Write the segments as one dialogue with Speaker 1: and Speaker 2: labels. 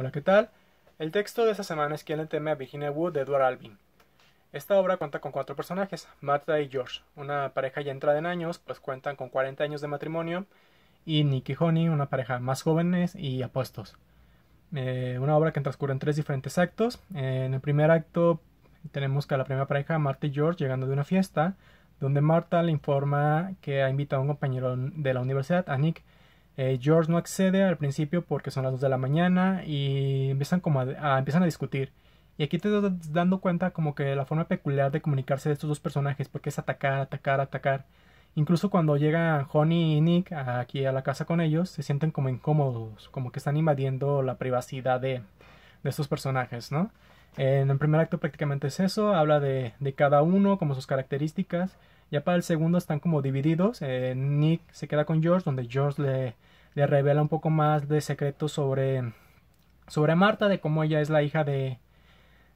Speaker 1: Hola, ¿qué tal? El texto de esta semana es que le teme a Virginia Wood de Edward Albin. Esta obra cuenta con cuatro personajes, Martha y George, una pareja ya entrada en años, pues cuentan con 40 años de matrimonio, y Nick y Honey, una pareja más jóvenes y apuestos. Eh, una obra que transcurre en tres diferentes actos. Eh, en el primer acto tenemos que a la primera pareja, Martha y George, llegando de una fiesta, donde Martha le informa que ha invitado a un compañero de la universidad, a Nick, eh, George no accede al principio porque son las 2 de la mañana y empiezan, a, discutir. Y aquí te das dando cuenta como que la forma peculiar de comunicarse de estos dos personajes, porque es atacar, atacar, atacar. Incluso cuando llegan Honey y Nick aquí a la casa con ellos, se sienten como incómodos, como que están invadiendo la privacidad de, de estos personajes, ¿no? En el primer acto prácticamente es eso, habla de cada uno, como sus características. Ya para el segundo están como divididos. Eh, Nick se queda con George, donde George le, le revela un poco más de secretos sobre, sobre Marta, de cómo ella es la hija de,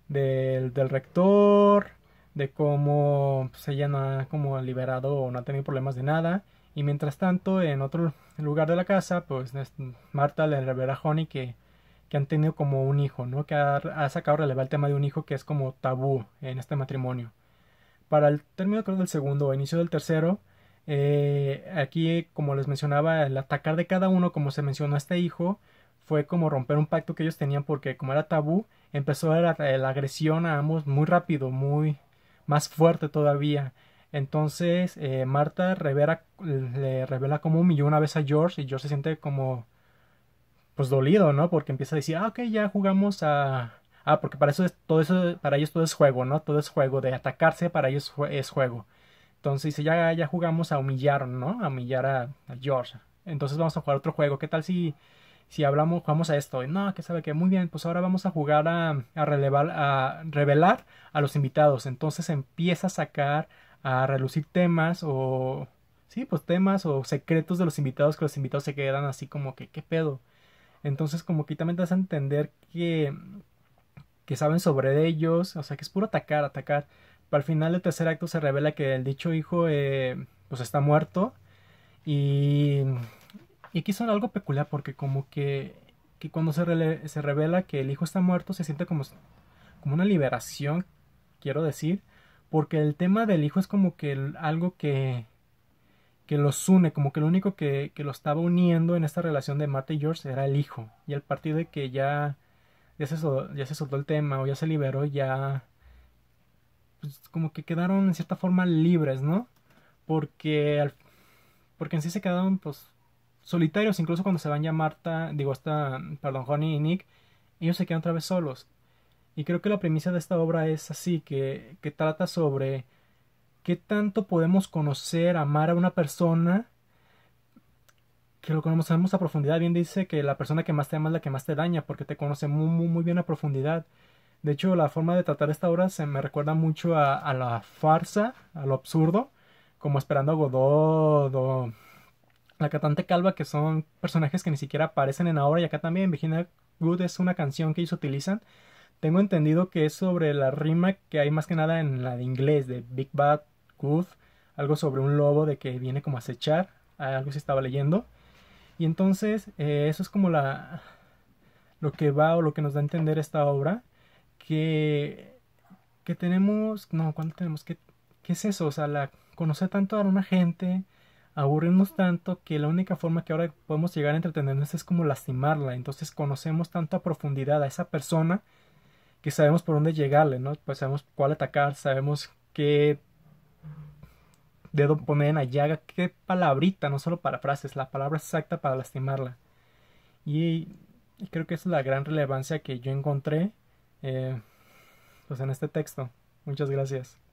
Speaker 1: del, rector, de cómo pues, ella no ha como liberado o no ha tenido problemas de nada. Y mientras tanto, en otro lugar de la casa, pues Marta le revela a Honey que, que han tenido como un hijo, ¿no? Que ha, sacado relevar el tema de un hijo que es como tabú en este matrimonio. Para el término del segundo o inicio del tercero, eh, aquí como les mencionaba, el atacar de cada uno, como se mencionó a este hijo, fue como romper un pacto que ellos tenían porque como era tabú, empezó la, agresión a ambos muy rápido, muy más fuerte todavía. Entonces eh, Marta revela, le revela un humilló una vez a George y George se siente como pues dolido, ¿no? Porque empieza a decir, ah, ok, ya jugamos a, Ah, porque para eso es, todo eso, para ellos todo es juego, ¿no? Todo es juego, de atacarse para ellos es juego. Entonces dice, ya, jugamos a humillar, ¿no? A humillar a, George. Entonces vamos a jugar otro juego. ¿Qué tal si, si hablamos, jugamos a esto? No, que sabe que muy bien, pues ahora vamos a jugar a, a, a revelar a los invitados. Entonces empieza a sacar, a relucir temas o... Sí, pues temas o secretos de los invitados que los invitados se quedan así como que, ¿qué pedo? Entonces como que también te a entender que que saben sobre ellos, o sea que es puro atacar, atacar. Pero al final del tercer acto se revela que el dicho hijo eh, pues está muerto y, y aquí son algo peculiar porque como que, que cuando se, se revela que el hijo está muerto se siente como, como una liberación, quiero decir, porque el tema del hijo es como que algo que, que los une, como que lo único que, lo estaba uniendo en esta relación de Marta y George era el hijo. Y al partir de que ya ya se, ya se soltó el tema o ya se liberó, ya pues como que quedaron en cierta forma libres, ¿no? Porque, al, porque en sí se quedaron pues solitarios, incluso cuando se van ya Marta, digo hasta perdón, Honey y Nick, ellos se quedan otra vez solos. Y creo que la premisa de esta obra es así, que, que trata sobre qué tanto podemos conocer, amar a una persona que lo conocemos a profundidad. Bien dice que la persona que más te ama es la que más te daña, porque te conoce muy, muy, bien a profundidad. De hecho, la forma de tratar esta obra se me recuerda mucho a, la farsa, a lo absurdo, como esperando a Godot la catante calva, que son personajes que ni siquiera aparecen en la obra. Y acá también, Virginia Good es una canción que ellos utilizan. Tengo entendido que es sobre la rima que hay más que nada en la de inglés, de Big Bad Good, algo sobre un lobo de que viene como a acechar, algo se estaba leyendo. Y entonces eh, eso es como la, lo que va o lo que nos da a entender esta obra, que, que tenemos, no, ¿cuándo tenemos? ¿Qué, ¿Qué es eso? O sea, la, conocer tanto a una gente, aburrirnos tanto, que la única forma que ahora podemos llegar a entretenernos es como lastimarla. Entonces conocemos tanto a profundidad a esa persona que sabemos por dónde llegarle, ¿no? Pues sabemos cuál atacar, sabemos qué dedo poner en la llaga qué palabrita, no solo para frases, la palabra exacta para lastimarla. Y, creo que esa es la gran relevancia que yo encontré eh, pues en este texto. Muchas gracias.